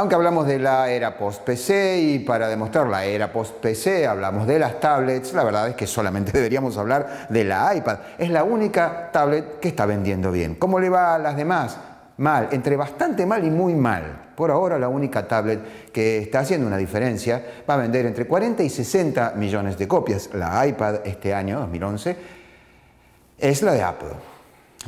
Aunque hablamos de la era post-PC y para demostrar la era post-PC hablamos de las tablets, la verdad es que solamente deberíamos hablar de la iPad. Es la única tablet que está vendiendo bien. ¿Cómo le va a las demás? Mal, entre bastante mal y muy mal. Por ahora la única tablet que está haciendo una diferencia va a vender entre 40 y 60 millones de copias. La iPad este año, 2011, es la de Apple.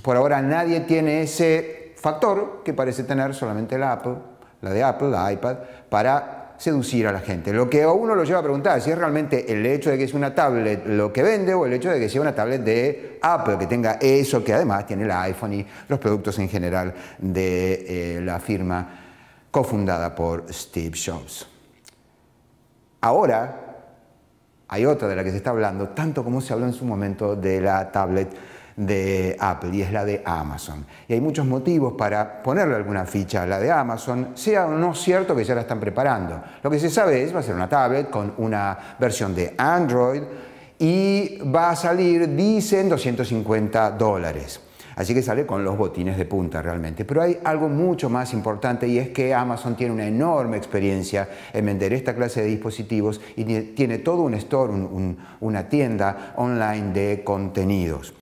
Por ahora nadie tiene ese factor que parece tener solamente la Apple la de Apple, la iPad, para seducir a la gente. Lo que a uno lo lleva a preguntar si es realmente el hecho de que es una tablet lo que vende o el hecho de que sea una tablet de Apple, que tenga eso que además tiene el iPhone y los productos en general de eh, la firma cofundada por Steve Jobs. Ahora hay otra de la que se está hablando, tanto como se habló en su momento de la tablet de Apple y es la de Amazon. Y hay muchos motivos para ponerle alguna ficha a la de Amazon, sea o no cierto que ya la están preparando. Lo que se sabe es va a ser una tablet con una versión de Android y va a salir, dicen, 250 dólares. Así que sale con los botines de punta realmente. Pero hay algo mucho más importante y es que Amazon tiene una enorme experiencia en vender esta clase de dispositivos y tiene todo un store, una tienda online de contenidos.